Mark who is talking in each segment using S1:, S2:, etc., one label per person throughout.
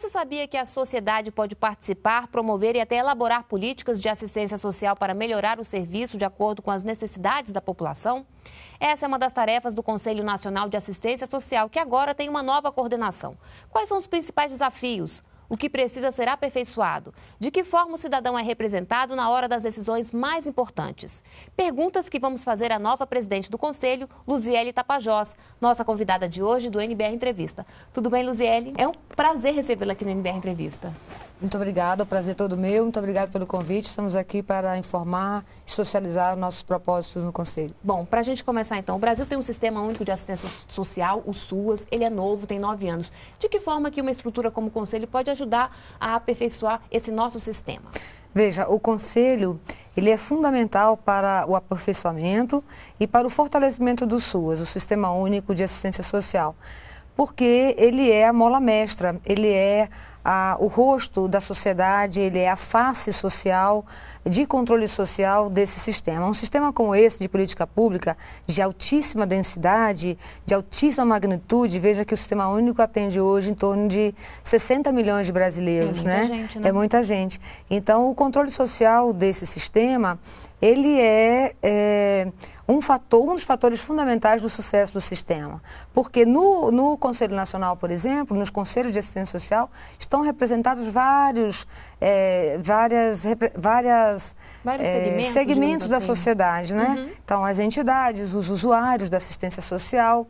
S1: Você sabia que a sociedade pode participar, promover e até elaborar políticas de assistência social para melhorar o serviço de acordo com as necessidades da população? Essa é uma das tarefas do Conselho Nacional de Assistência Social, que agora tem uma nova coordenação. Quais são os principais desafios? o que precisa ser aperfeiçoado, de que forma o cidadão é representado na hora das decisões mais importantes. Perguntas que vamos fazer à nova presidente do Conselho, Luziele Tapajós, nossa convidada de hoje do NBR Entrevista. Tudo bem, Luziele? É um prazer recebê-la aqui no NBR Entrevista.
S2: Muito obrigada, o prazer é todo meu. Muito obrigado pelo convite. Estamos aqui para informar e socializar nossos propósitos no Conselho. Bom,
S1: para a gente começar então, o Brasil tem um sistema único de assistência social, o SUAS. Ele é novo, tem nove anos. De que forma que uma estrutura como o Conselho pode ajudar a aperfeiçoar esse nosso sistema? Veja,
S2: o conselho ele é fundamental para o aperfeiçoamento e para o fortalecimento do SUAS, o Sistema Único de Assistência Social, porque ele é a mola mestra, ele é a, o rosto da sociedade, ele é a face social de controle social desse sistema. Um sistema como esse de política pública, de altíssima densidade, de altíssima magnitude, veja que o sistema único atende hoje em torno de 60 milhões de brasileiros, é né? Gente, né? É muita gente. Então, o controle social desse sistema, ele é, é um fator, um dos fatores fundamentais do sucesso do sistema. Porque no, no Conselho Nacional, por exemplo, nos conselhos de assistência social, estão representados vários, é, várias, várias várias Vários é, segmentos, segmentos da assim. sociedade, né? Uhum. Então, as entidades, os usuários da assistência social,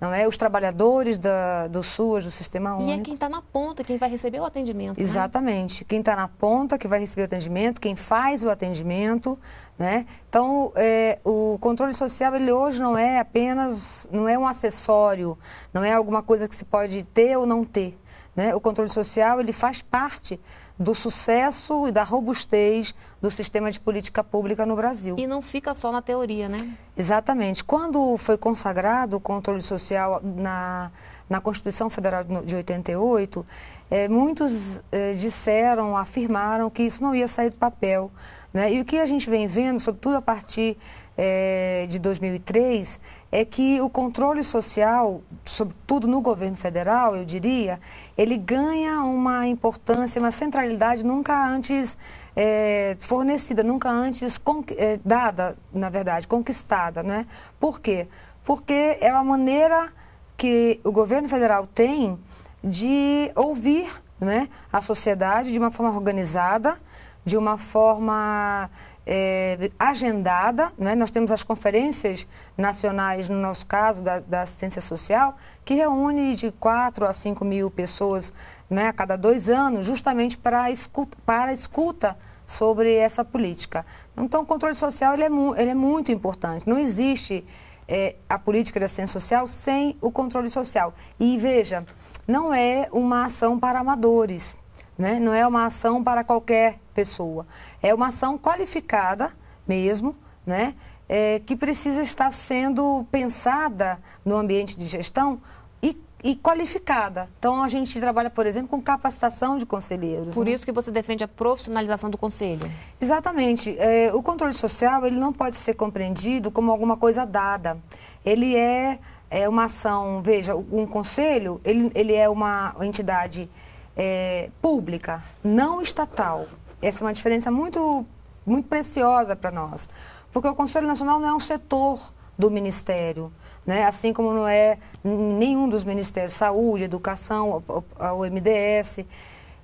S2: não é? Os trabalhadores da, do SUAS, do Sistema Único. E é
S1: quem está na ponta, quem vai receber o atendimento. Né?
S2: Exatamente. Né? Quem está na ponta, que vai receber o atendimento, quem faz o atendimento, né? Então, é, o controle social, ele hoje não é apenas, não é um acessório, não é alguma coisa que se pode ter ou não ter. Né? O controle social ele faz parte do sucesso e da robustez do sistema de política pública no Brasil.
S1: E não fica só na teoria, né?
S2: Exatamente. Quando foi consagrado o controle social na, na Constituição Federal de 88, é, eh, muitos é, disseram, afirmaram que isso não ia sair do papel. Né? E o que a gente vem vendo, sobretudo a partir é, de 2003, é que o controle social, sobretudo no governo federal, eu diria, ele ganha uma importância, uma centralidade nunca antes é, fornecida, nunca antes é, dada, na verdade, conquistada. Né? Por quê? Porque é uma maneira que o governo federal tem de ouvir né, a sociedade de uma forma organizada, de uma forma é, agendada, né? nós temos as conferências nacionais, no nosso caso, da, da, assistência social, que reúne de 4 a 5 mil pessoas né, a cada dois anos, justamente para escuta, para escuta sobre essa política. Então, o controle social ele é, ele é muito importante. Não existe é, a política de assistência social sem o controle social. E veja, não é uma ação para amadores, né? não é uma ação para qualquer pessoa. É uma ação qualificada mesmo, né? É, que precisa estar sendo pensada no ambiente de gestão e, e, qualificada. Então, a gente trabalha, por exemplo, com capacitação de conselheiros. Por né? isso
S1: que você defende a profissionalização do conselho.
S2: Exatamente. É, o controle social ele não pode ser compreendido como alguma coisa dada. Ele é, é uma ação, veja, um conselho, ele, ele é uma entidade é, pública, não estatal essa é uma diferença muito, muito preciosa para nós, porque o Conselho Nacional não é um setor do Ministério, né? assim como não é nenhum dos ministérios, saúde, educação, o MDS.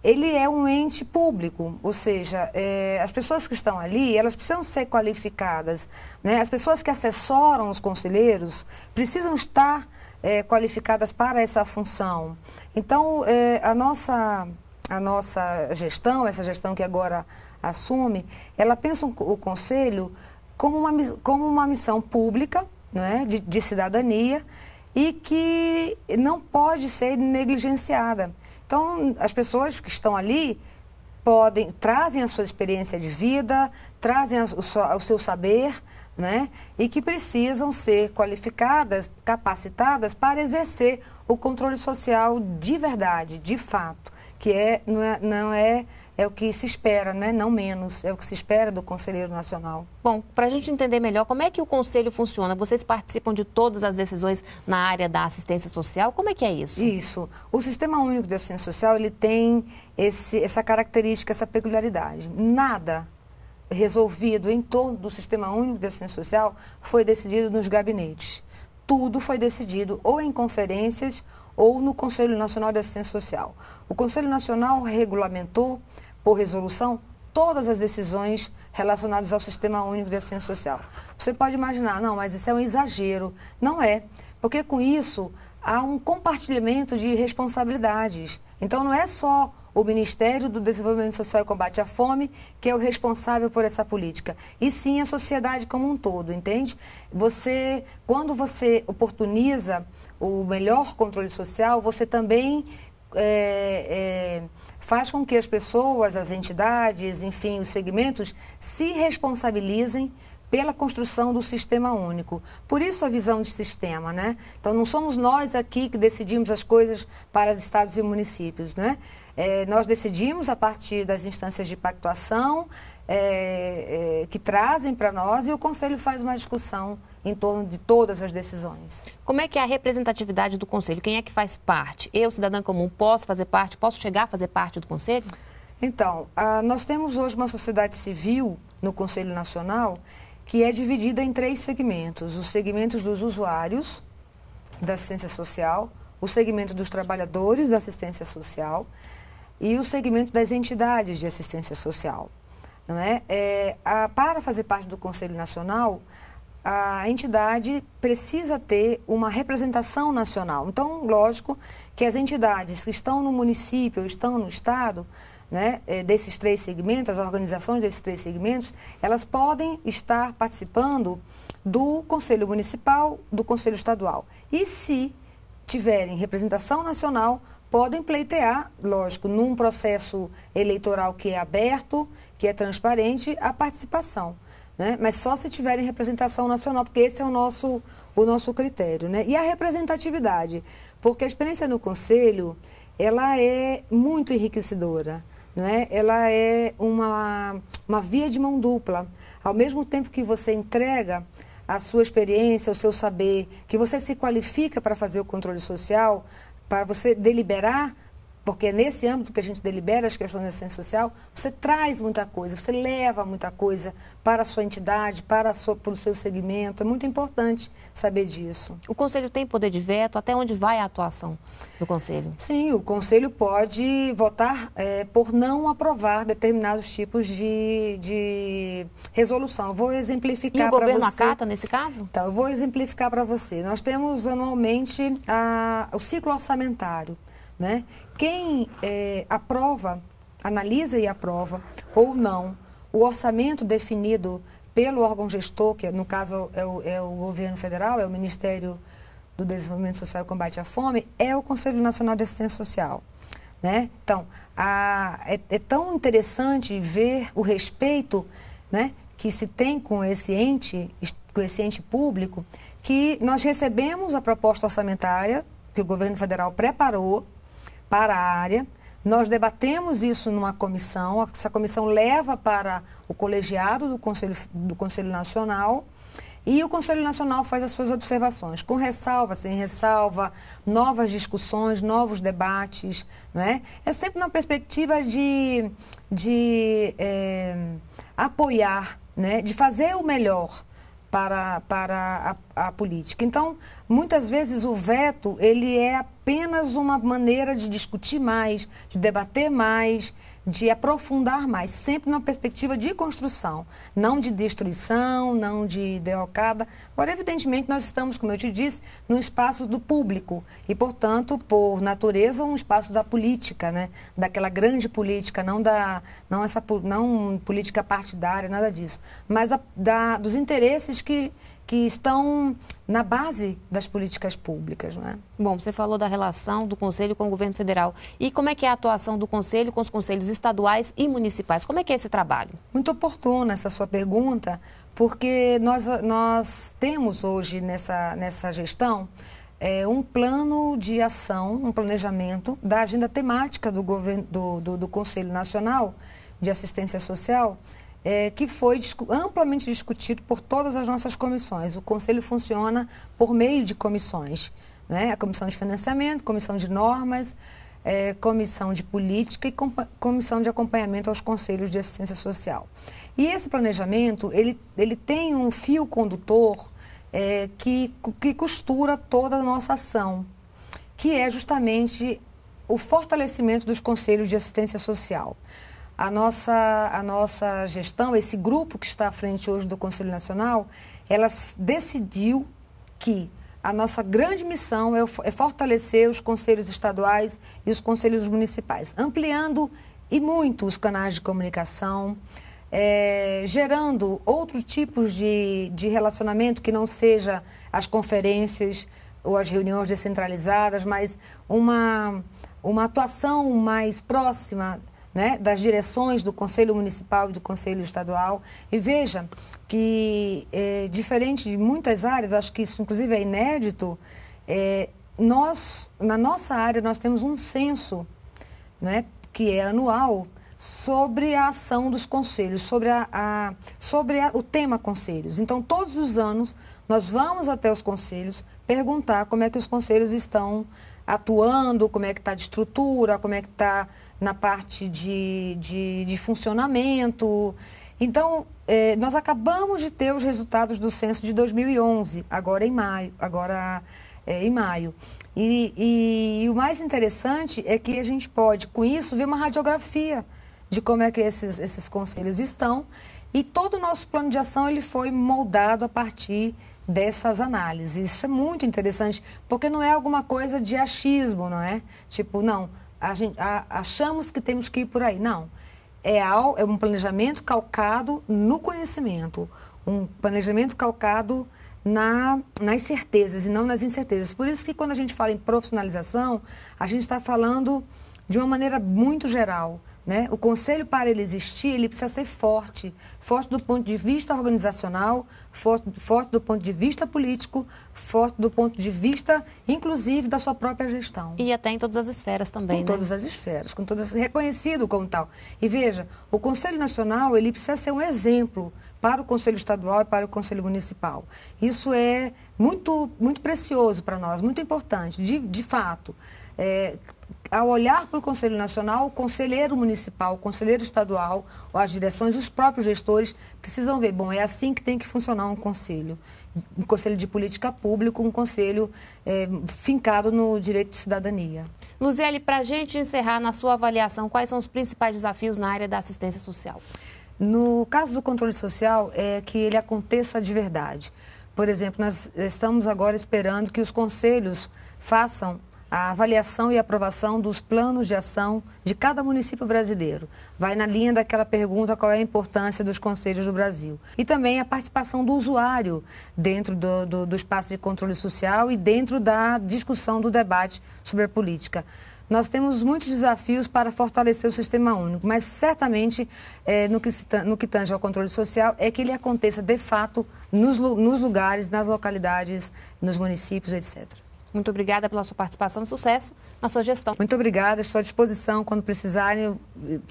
S2: Ele é um ente público, ou seja, é, as pessoas que estão ali, elas precisam ser qualificadas. Né? As pessoas que assessoram os conselheiros precisam estar é, qualificadas para essa função. Então, é, a nossa a nossa gestão, essa gestão que agora assume, ela pensa o Conselho como uma, como uma missão pública, não é? de, de cidadania, e que não pode ser negligenciada. Então, as pessoas que estão ali podem trazem a sua experiência de vida, trazem a, o, o seu saber, né? E que precisam ser qualificadas, capacitadas para exercer o controle social de verdade, de fato, que é não é, não é é o que se espera, né? não menos, é o que
S1: se espera do Conselheiro Nacional. Bom, para a gente entender melhor, como é que o Conselho funciona? Vocês participam de todas as decisões na área da assistência social, como é que é isso? Isso. O Sistema Único
S2: de Assistência Social, ele tem esse, essa característica, essa peculiaridade. Nada resolvido em torno do Sistema Único de Assistência Social foi decidido nos gabinetes. Tudo foi decidido ou em conferências ou no Conselho Nacional de Assistência Social. O Conselho Nacional regulamentou, por resolução, todas as decisões relacionadas ao Sistema Único de Assistência Social. Você pode imaginar, não, mas isso é um exagero. Não é, porque com isso há um compartilhamento de responsabilidades. Então não é só o Ministério do Desenvolvimento Social e Combate à Fome, que é o responsável por essa política, e sim a sociedade como um todo, entende? Você, quando você oportuniza o melhor controle social, você também é, é, faz com que as pessoas, as entidades, enfim, os segmentos se responsabilizem pela construção do sistema único. Por isso a visão de sistema, né? Então não somos nós aqui que decidimos as coisas para os estados e municípios, né? É, nós decidimos a partir das instâncias de pactuação é, é, que trazem para nós e o Conselho faz uma discussão em torno de todas as decisões.
S1: Como é que é a representatividade do Conselho? Quem é que faz parte? Eu, cidadã comum, posso fazer parte? Posso chegar a fazer parte do Conselho?
S2: Então, a, ah, nós temos hoje uma sociedade civil no Conselho Nacional que é dividida em três segmentos: os segmentos dos usuários da assistência social, o segmento dos trabalhadores da assistência social e o segmento das entidades de assistência social. Não é? é a, para fazer parte do Conselho Nacional, a entidade precisa ter uma representação nacional. Então, lógico que as entidades que estão no município, estão no estado, né, eh, desses três segmentos, as organizações desses três segmentos, elas podem estar participando do Conselho Municipal, do Conselho Estadual. E se tiverem representação nacional, podem pleitear, lógico, num processo eleitoral que é aberto, que é transparente, a participação. Né? Mas só se tiverem representação nacional, porque esse é o nosso, o nosso critério. Né? E a representatividade, porque a experiência no Conselho ela é muito enriquecedora né, ela é uma, uma via de mão dupla. Ao mesmo tempo que você entrega a sua experiência, o seu saber, que você se qualifica para fazer o controle social, para você deliberar porque nesse âmbito que a gente delibera as questões da ciência social, você traz muita coisa, você leva muita coisa para a sua entidade, para, sua, para o seu segmento. É muito importante saber disso. O Conselho tem poder de veto? Até onde vai a atuação do Conselho? Sim, o Conselho pode votar é, por não aprovar determinados tipos de, de resolução. vou exemplificar para você. E o governo você. acata nesse caso? Então, eu vou exemplificar para você. Nós temos anualmente a, o ciclo orçamentário. Né? Quem é, aprova, analisa e aprova ou não o orçamento definido pelo órgão gestor, que é, no caso é o, é o governo federal, é o Ministério do Desenvolvimento Social e Combate à Fome, é o Conselho Nacional de Assistência Social. Né? Então, a, é, é, tão interessante ver o respeito né, que se tem com esse ente, com esse ente público, que nós recebemos a proposta orçamentária que o governo federal preparou para a área. Nós debatemos isso numa comissão, essa comissão leva para o colegiado do Conselho, do Conselho Nacional e o Conselho Nacional faz as suas observações, com ressalva, sem ressalva, novas discussões, novos debates. Não é? é sempre na perspectiva de, de é, apoiar, né? de fazer o melhor para, para a, a, política. Então, muitas vezes o veto ele é apenas uma maneira de discutir mais, de debater mais, de aprofundar mais, sempre numa perspectiva de construção, não de destruição, não de derrocada. Agora, evidentemente, nós estamos, como eu te disse, num espaço do público e, portanto, por natureza, um espaço da política, né? daquela grande política, não, da, não, essa, não política partidária, nada disso, mas da, dos interesses que que estão na base das políticas públicas. Não é?
S1: Bom, você falou da relação do Conselho com o governo federal. E como é que é a atuação do Conselho com os conselhos estaduais e municipais? Como é que é esse trabalho? Muito
S2: oportuna essa sua pergunta, porque nós, nós temos hoje nessa, nessa gestão é, um plano de ação, um planejamento da agenda temática do, governo, do, do, do Conselho Nacional de Assistência Social, é, que foi discu amplamente discutido por todas as nossas comissões. O Conselho funciona por meio de comissões. Né? A Comissão de Financiamento, Comissão de Normas, é, Comissão de Política e com Comissão de Acompanhamento aos Conselhos de Assistência Social. E esse planejamento, ele, ele tem um fio condutor é, que, que costura toda a nossa ação, que é justamente o fortalecimento dos conselhos de assistência social. A nossa, a nossa gestão, esse grupo que está à frente hoje do Conselho Nacional, ela decidiu que a nossa grande missão é, é fortalecer os conselhos estaduais e os conselhos municipais, ampliando e muito os canais de comunicação, é, gerando outros tipos de, de relacionamento que não seja as conferências ou as reuniões descentralizadas, mas uma, uma atuação mais próxima né, das direções do Conselho Municipal e do Conselho Estadual. E veja que, é, diferente de muitas áreas, acho que isso inclusive é inédito, é, nós, na nossa área, nós temos um censo né, que é anual sobre a ação dos conselhos, sobre, a, a sobre a, o tema conselhos. Então, todos os anos, nós vamos até os conselhos perguntar como é que os conselhos estão atuando, como é que está de estrutura, como é que está na parte de, de, de funcionamento. Então, é, nós acabamos de ter os resultados do censo de 2011, agora em maio. Agora, é, em maio. E, e, e, o mais interessante é que a gente pode, com isso, ver uma radiografia de como é que esses, esses conselhos estão. E todo o nosso plano de ação ele foi moldado a partir dessas análises. Isso é muito interessante, porque não é alguma coisa de achismo, não é? Tipo, não, a gente, a, achamos que temos que ir por aí. Não. É, ao, é um planejamento calcado no conhecimento, um planejamento calcado na, nas certezas e não nas incertezas. Por isso que quando a gente fala em profissionalização, a gente está falando de uma maneira muito geral. Né? O conselho, para ele existir, ele precisa ser forte. Forte do ponto de vista organizacional, forte, forte do ponto de vista político, forte do ponto de vista, inclusive, da sua própria gestão.
S1: E até em todas as esferas também, Em né? todas
S2: as esferas, com todas, reconhecido como tal. E veja, o Conselho Nacional, ele precisa ser um exemplo para o Conselho Estadual e para o Conselho Municipal. Isso é muito, muito precioso para nós, muito importante, de, de fato. É, ao olhar para o Conselho Nacional, o conselheiro municipal, o conselheiro estadual, ou as direções, os próprios gestores precisam ver, bom, é assim que tem que funcionar um conselho. Um conselho de política pública, um conselho é, fincado no direito de cidadania.
S1: Luziele, para a gente encerrar, na sua avaliação, quais são os principais desafios na área da assistência social?
S2: No caso do controle social, é que ele aconteça de verdade. Por exemplo, nós estamos agora esperando que os conselhos façam a avaliação e aprovação dos planos de ação de cada município brasileiro. Vai na linha daquela pergunta qual é a importância dos conselhos do Brasil. E também a participação do usuário dentro do, do, do espaço de controle social e dentro da discussão do debate sobre a política. Nós temos muitos desafios para fortalecer o sistema único, mas certamente é, no, que, no que tange ao controle social é que ele aconteça de fato nos, nos lugares, nas localidades, nos municípios, etc. Muito obrigada pela sua participação e sucesso na sua gestão. Muito obrigada, estou à disposição. Quando precisarem,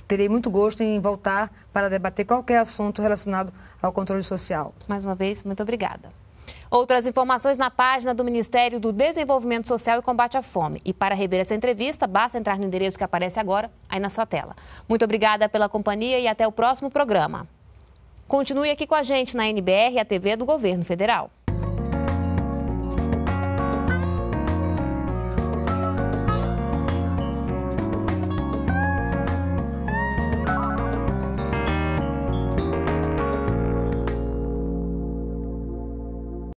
S2: terei muito gosto em voltar para debater qualquer assunto
S1: relacionado ao controle social. Mais uma vez, muito obrigada. Outras informações na página do Ministério do Desenvolvimento Social e Combate à Fome. E para rever essa entrevista, basta entrar no endereço que aparece agora, aí na sua tela. Muito obrigada pela companhia e até o próximo programa. Continue aqui com a gente na NBR, a TV do Governo Federal.